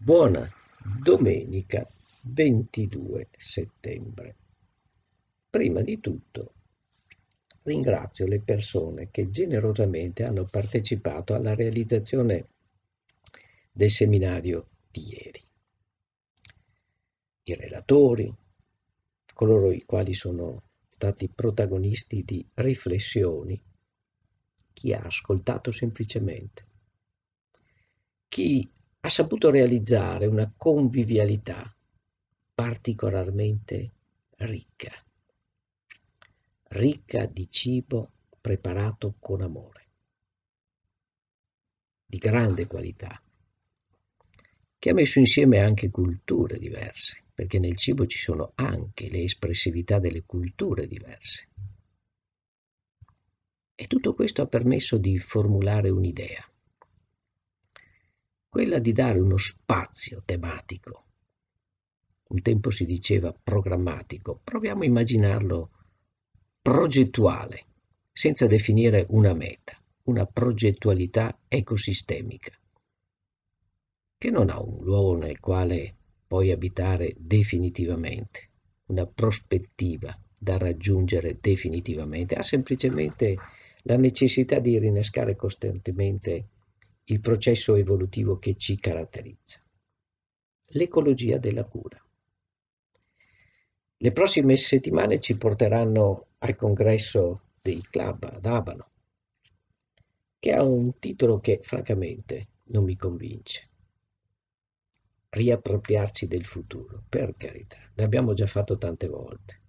Buona domenica 22 settembre. Prima di tutto ringrazio le persone che generosamente hanno partecipato alla realizzazione del seminario di ieri. I relatori, coloro i quali sono stati protagonisti di riflessioni, chi ha ascoltato semplicemente, chi ha saputo realizzare una convivialità particolarmente ricca, ricca di cibo preparato con amore, di grande qualità, che ha messo insieme anche culture diverse, perché nel cibo ci sono anche le espressività delle culture diverse. E tutto questo ha permesso di formulare un'idea, quella di dare uno spazio tematico. Un tempo si diceva programmatico, proviamo a immaginarlo progettuale, senza definire una meta, una progettualità ecosistemica, che non ha un luogo nel quale puoi abitare definitivamente, una prospettiva da raggiungere definitivamente, ha semplicemente la necessità di rinnescare costantemente il processo evolutivo che ci caratterizza. L'ecologia della cura. Le prossime settimane ci porteranno al congresso dei club ad Abano, che ha un titolo che francamente non mi convince. Riappropriarci del futuro, per carità, l'abbiamo già fatto tante volte.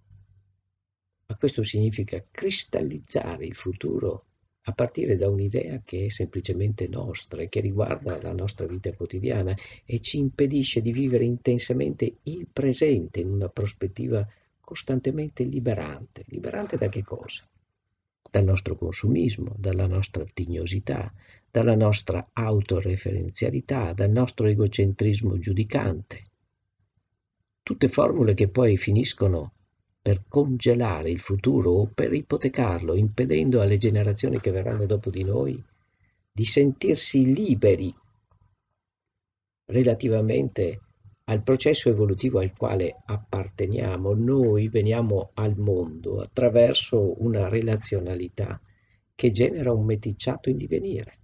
Ma questo significa cristallizzare il futuro a partire da un'idea che è semplicemente nostra e che riguarda la nostra vita quotidiana e ci impedisce di vivere intensamente il presente in una prospettiva costantemente liberante. Liberante da che cosa? Dal nostro consumismo, dalla nostra tignosità, dalla nostra autoreferenzialità, dal nostro egocentrismo giudicante. Tutte formule che poi finiscono per congelare il futuro o per ipotecarlo, impedendo alle generazioni che verranno dopo di noi di sentirsi liberi relativamente al processo evolutivo al quale apparteniamo. Noi veniamo al mondo attraverso una relazionalità che genera un meticciato in divenire.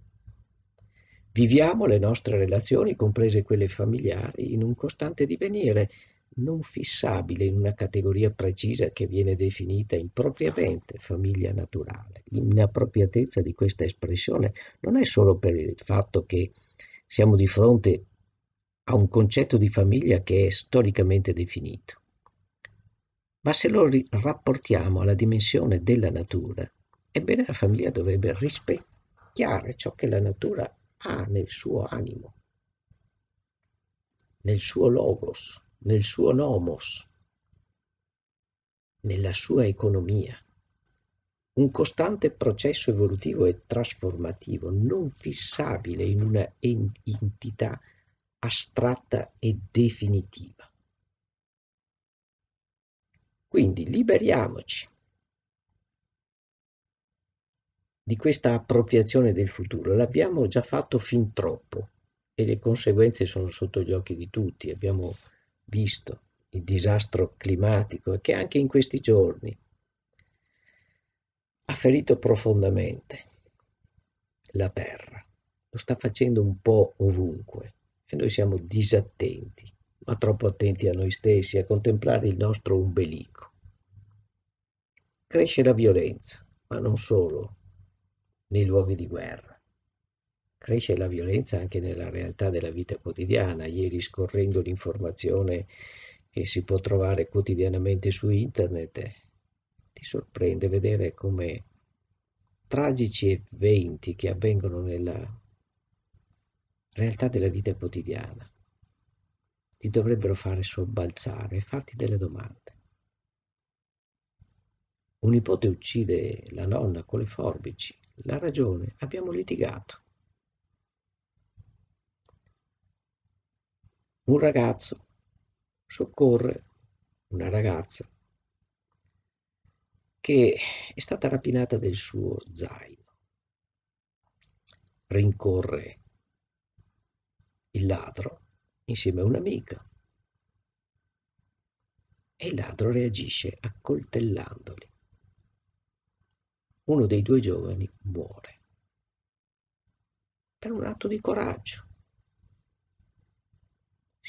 Viviamo le nostre relazioni, comprese quelle familiari, in un costante divenire non fissabile in una categoria precisa che viene definita impropriamente famiglia naturale. L'inappropriatezza di questa espressione non è solo per il fatto che siamo di fronte a un concetto di famiglia che è storicamente definito, ma se lo rapportiamo alla dimensione della natura, ebbene la famiglia dovrebbe rispecchiare ciò che la natura ha nel suo animo, nel suo logos nel suo nomos, nella sua economia. Un costante processo evolutivo e trasformativo, non fissabile in una entità astratta e definitiva. Quindi liberiamoci di questa appropriazione del futuro. L'abbiamo già fatto fin troppo e le conseguenze sono sotto gli occhi di tutti. Abbiamo visto il disastro climatico e che anche in questi giorni ha ferito profondamente la terra. Lo sta facendo un po' ovunque e noi siamo disattenti, ma troppo attenti a noi stessi, a contemplare il nostro ombelico. Cresce la violenza, ma non solo nei luoghi di guerra Cresce la violenza anche nella realtà della vita quotidiana. Ieri scorrendo l'informazione che si può trovare quotidianamente su internet, ti sorprende vedere come tragici eventi che avvengono nella realtà della vita quotidiana ti dovrebbero fare sobbalzare e farti delle domande. Un nipote uccide la nonna con le forbici. La ragione, abbiamo litigato. un ragazzo soccorre una ragazza che è stata rapinata del suo zaino. Rincorre il ladro insieme a un'amica e il ladro reagisce accoltellandoli. Uno dei due giovani muore per un atto di coraggio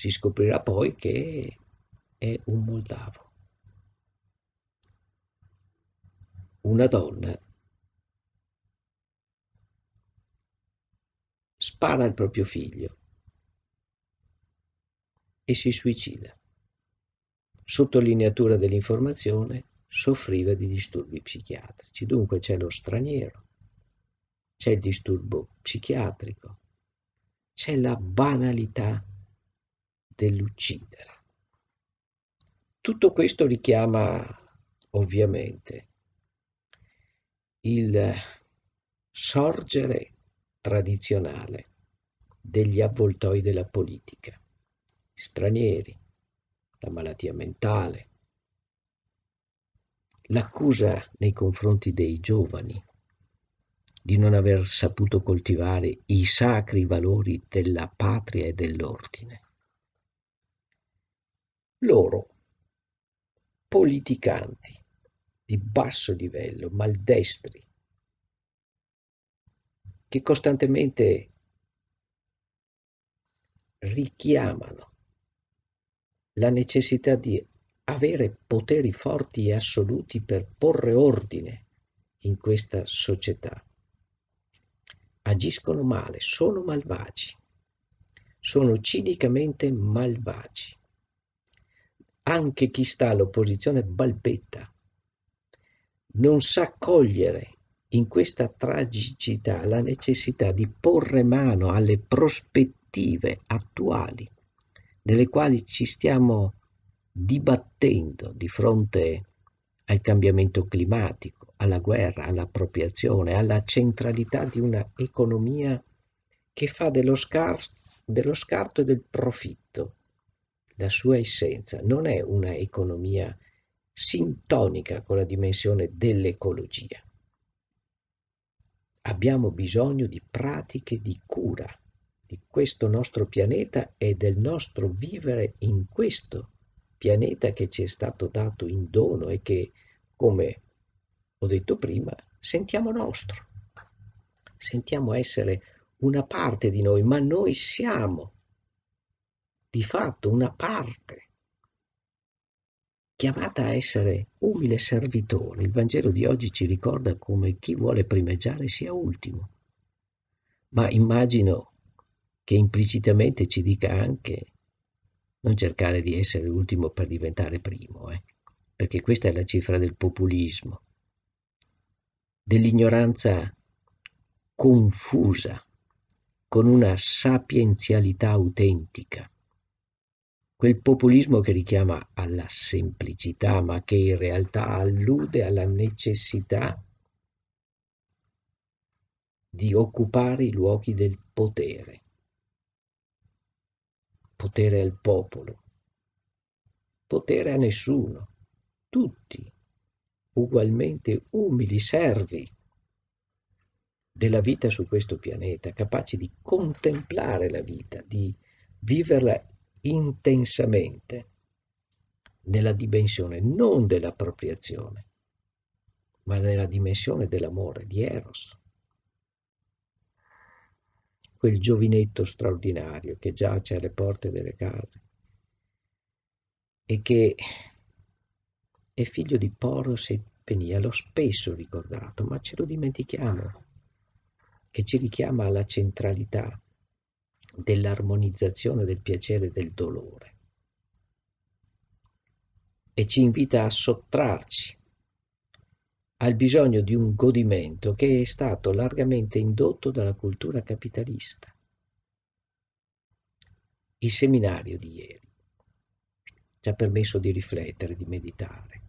si scoprirà poi che è un moldavo. Una donna spara il proprio figlio e si suicida. Sottolineatura dell'informazione, soffriva di disturbi psichiatrici. Dunque c'è lo straniero, c'è il disturbo psichiatrico, c'è la banalità dell'uccidere. Tutto questo richiama ovviamente il sorgere tradizionale degli avvoltoi della politica, stranieri, la malattia mentale, l'accusa nei confronti dei giovani di non aver saputo coltivare i sacri valori della patria e dell'ordine. Loro, politicanti di basso livello, maldestri, che costantemente richiamano la necessità di avere poteri forti e assoluti per porre ordine in questa società. Agiscono male, sono malvagi, sono cinicamente malvagi anche chi sta all'opposizione balbetta, non sa cogliere in questa tragicità la necessità di porre mano alle prospettive attuali nelle quali ci stiamo dibattendo di fronte al cambiamento climatico, alla guerra, all'appropriazione, alla centralità di una economia che fa dello, scar- dello scarto e del profitto la sua essenza non è una economia sintonica con la dimensione dell'ecologia. Abbiamo bisogno di pratiche di cura di questo nostro pianeta e del nostro vivere in questo pianeta che ci è stato dato in dono e che, come ho detto prima, sentiamo nostro. Sentiamo essere una parte di noi, ma noi siamo di fatto una parte chiamata a essere umile servitore. Il Vangelo di oggi ci ricorda come chi vuole primeggiare sia ultimo, ma immagino che implicitamente ci dica anche non cercare di essere ultimo per diventare primo, eh? perché questa è la cifra del populismo, dell'ignoranza confusa con una sapienzialità autentica quel populismo che richiama alla semplicità, ma che in realtà allude alla necessità di occupare i luoghi del potere. Potere al popolo, potere a nessuno, tutti ugualmente umili servi della vita su questo pianeta, capaci di contemplare la vita, di viverla intensamente nella dimensione non dell'appropriazione, ma nella dimensione dell'amore, di Eros. Quel giovinetto straordinario che giace alle porte delle case e che è figlio di Poros e Penia, l'ho spesso ricordato, ma ce lo dimentichiamo, che ci richiama alla centralità dell'armonizzazione del piacere e del dolore e ci invita a sottrarci al bisogno di un godimento che è stato largamente indotto dalla cultura capitalista. Il seminario di ieri ci ha permesso di riflettere, di meditare,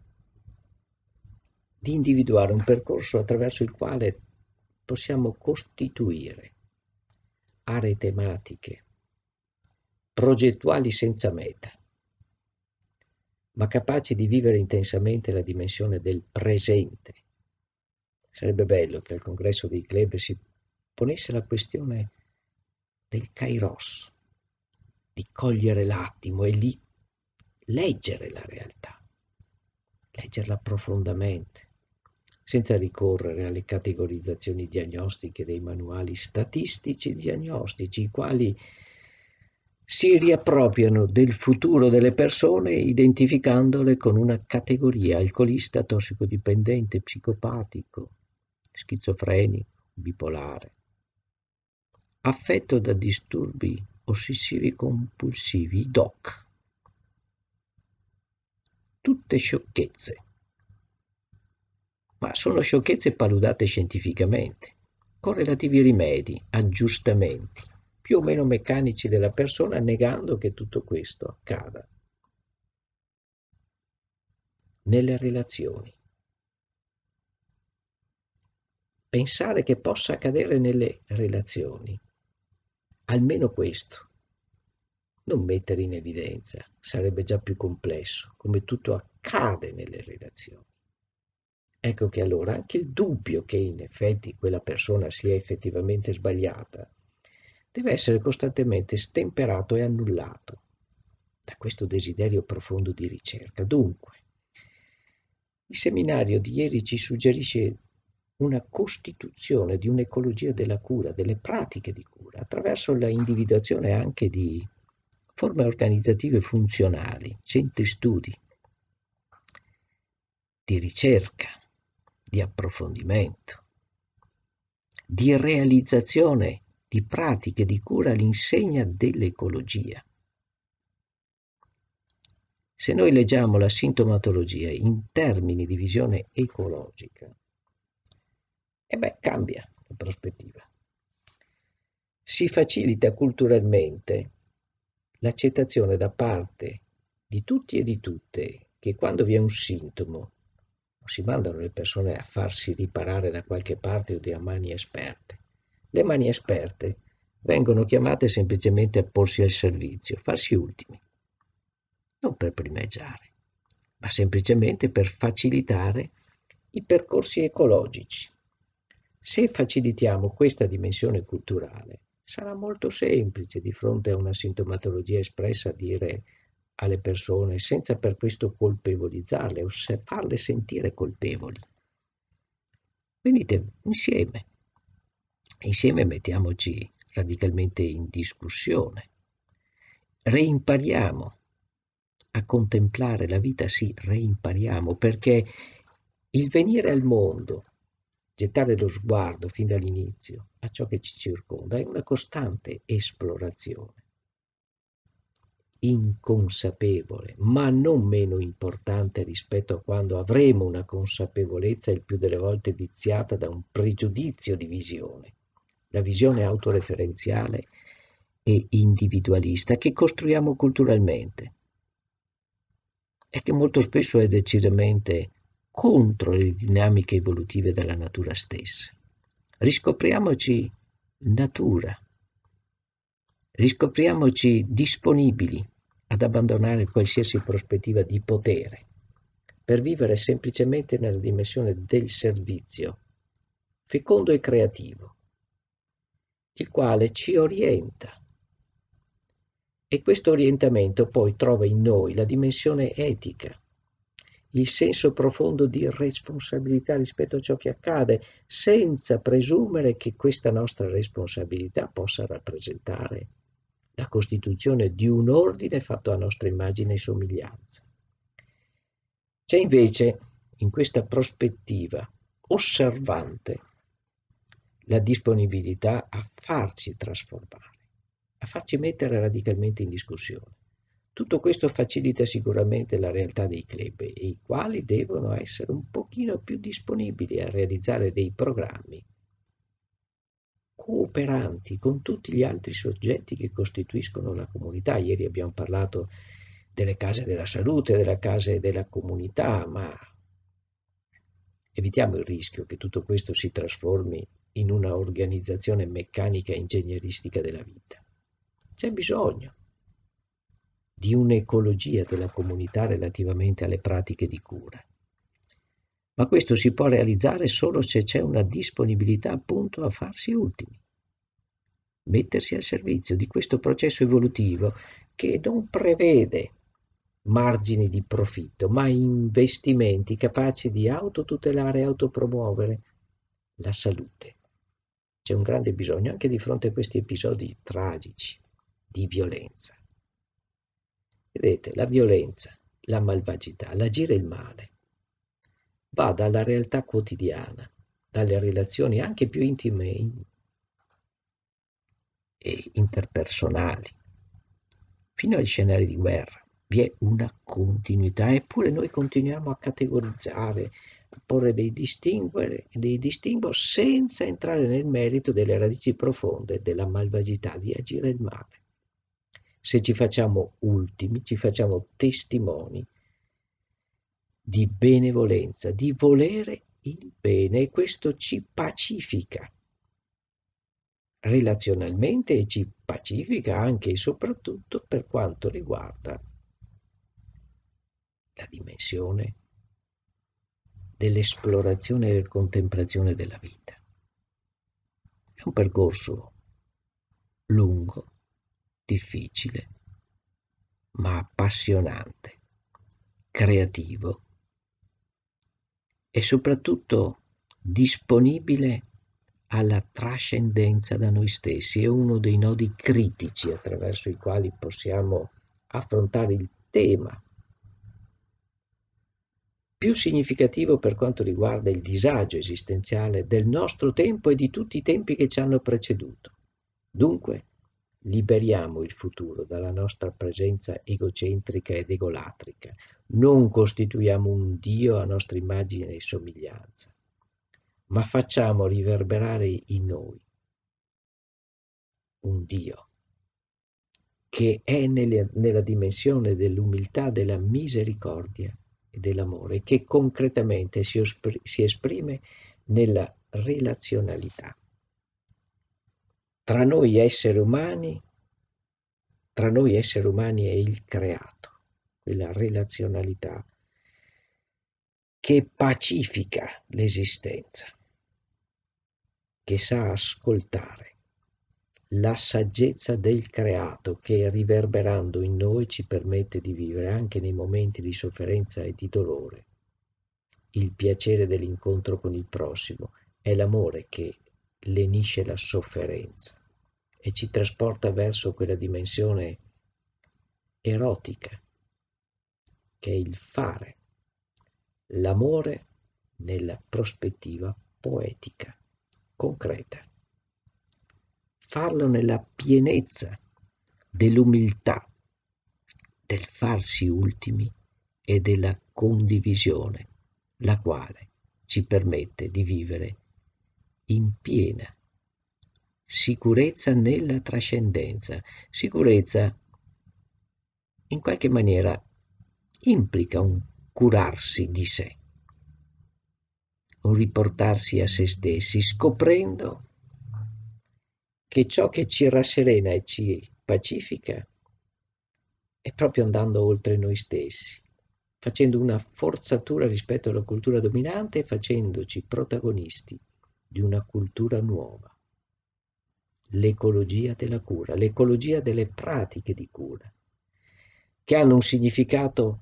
di individuare un percorso attraverso il quale possiamo costituire aree tematiche, progettuali senza meta, ma capaci di vivere intensamente la dimensione del presente. Sarebbe bello che al congresso dei club si ponesse la questione del kairos, di cogliere l'attimo e lì leggere la realtà, leggerla profondamente, senza ricorrere alle categorizzazioni diagnostiche dei manuali statistici diagnostici, i quali si riappropriano del futuro delle persone identificandole con una categoria alcolista, tossicodipendente, psicopatico, schizofrenico, bipolare, affetto da disturbi ossessivi compulsivi, DOC. Tutte sciocchezze ma sono sciocchezze paludate scientificamente, con relativi rimedi, aggiustamenti, più o meno meccanici della persona, negando che tutto questo accada. Nelle relazioni. Pensare che possa accadere nelle relazioni, almeno questo, non mettere in evidenza, sarebbe già più complesso, come tutto accade nelle relazioni. Ecco che allora anche il dubbio che in effetti quella persona sia effettivamente sbagliata deve essere costantemente stemperato e annullato da questo desiderio profondo di ricerca. Dunque, il seminario di ieri ci suggerisce una costituzione di un'ecologia della cura, delle pratiche di cura, attraverso la individuazione anche di forme organizzative funzionali, centri studi, di ricerca, di approfondimento, di realizzazione di pratiche di cura all'insegna dell'ecologia. Se noi leggiamo la sintomatologia in termini di visione ecologica, e eh beh, cambia la prospettiva. Si facilita culturalmente l'accettazione da parte di tutti e di tutte che quando vi è un sintomo si mandano le persone a farsi riparare da qualche parte o da mani esperte. Le mani esperte vengono chiamate semplicemente a porsi al servizio, farsi ultimi, non per primeggiare, ma semplicemente per facilitare i percorsi ecologici. Se facilitiamo questa dimensione culturale, sarà molto semplice di fronte a una sintomatologia espressa dire alle persone senza per questo colpevolizzarle o se farle sentire colpevoli. Venite insieme, insieme mettiamoci radicalmente in discussione, reimpariamo a contemplare la vita, sì, reimpariamo perché il venire al mondo, gettare lo sguardo fin dall'inizio a ciò che ci circonda è una costante esplorazione inconsapevole, ma non meno importante rispetto a quando avremo una consapevolezza il più delle volte viziata da un pregiudizio di visione, la visione autoreferenziale e individualista che costruiamo culturalmente e che molto spesso è decisamente contro le dinamiche evolutive della natura stessa. Riscopriamoci natura riscopriamoci disponibili ad abbandonare qualsiasi prospettiva di potere per vivere semplicemente nella dimensione del servizio, fecondo e creativo, il quale ci orienta. E questo orientamento poi trova in noi la dimensione etica, il senso profondo di responsabilità rispetto a ciò che accade, senza presumere che questa nostra responsabilità possa rappresentare costituzione di un ordine fatto a nostra immagine e somiglianza. C'è invece in questa prospettiva osservante la disponibilità a farci trasformare, a farci mettere radicalmente in discussione. Tutto questo facilita sicuramente la realtà dei club, i quali devono essere un pochino più disponibili a realizzare dei programmi cooperanti con tutti gli altri soggetti che costituiscono la comunità. Ieri abbiamo parlato delle case della salute, delle case della comunità, ma evitiamo il rischio che tutto questo si trasformi in una organizzazione meccanica e ingegneristica della vita. C'è bisogno di un'ecologia della comunità relativamente alle pratiche di cura ma questo si può realizzare solo se c'è una disponibilità appunto a farsi ultimi, mettersi al servizio di questo processo evolutivo che non prevede margini di profitto, ma investimenti capaci di autotutelare e autopromuovere la salute. C'è un grande bisogno anche di fronte a questi episodi tragici di violenza. Vedete, la violenza, la malvagità, l'agire il male va dalla realtà quotidiana, dalle relazioni anche più intime e interpersonali, fino agli scenari di guerra. Vi è una continuità, eppure noi continuiamo a categorizzare, a porre dei, dei distinguo senza entrare nel merito delle radici profonde della malvagità di agire il male. Se ci facciamo ultimi, ci facciamo testimoni di benevolenza, di volere il bene e questo ci pacifica relazionalmente e ci pacifica anche e soprattutto per quanto riguarda la dimensione dell'esplorazione e della contemplazione della vita. È un percorso lungo, difficile, ma appassionante, creativo e soprattutto disponibile alla trascendenza da noi stessi. È uno dei nodi critici attraverso i quali possiamo affrontare il tema più significativo per quanto riguarda il disagio esistenziale del nostro tempo e di tutti i tempi che ci hanno preceduto. Dunque, Liberiamo il futuro dalla nostra presenza egocentrica ed egolatrica. Non costituiamo un Dio a nostra immagine e somiglianza, ma facciamo riverberare in noi un Dio che è nelle, nella dimensione dell'umiltà, della misericordia e dell'amore, che concretamente si, ospr- si esprime nella relazionalità tra noi esseri umani, tra noi esseri umani e il creato, quella relazionalità che pacifica l'esistenza, che sa ascoltare la saggezza del creato che riverberando in noi ci permette di vivere anche nei momenti di sofferenza e di dolore. Il piacere dell'incontro con il prossimo è l'amore che lenisce la sofferenza e ci trasporta verso quella dimensione erotica che è il fare, l'amore nella prospettiva poetica, concreta. Farlo nella pienezza dell'umiltà, del farsi ultimi e della condivisione, la quale ci permette di vivere in piena sicurezza nella trascendenza. Sicurezza in qualche maniera implica un curarsi di sé, un riportarsi a se stessi, scoprendo che ciò che ci rasserena e ci pacifica è proprio andando oltre noi stessi, facendo una forzatura rispetto alla cultura dominante e facendoci protagonisti di una cultura nuova l'ecologia della cura, l'ecologia delle pratiche di cura, che hanno un significato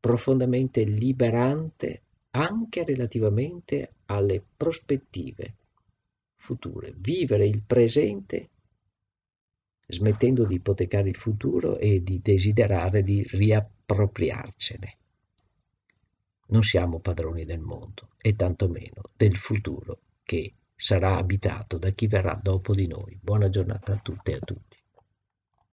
profondamente liberante anche relativamente alle prospettive future. Vivere il presente smettendo di ipotecare il futuro e di desiderare di riappropriarcene. Non siamo padroni del mondo e tantomeno del futuro che sarà abitato da chi verrà dopo di noi. Buona giornata a tutte e a tutti.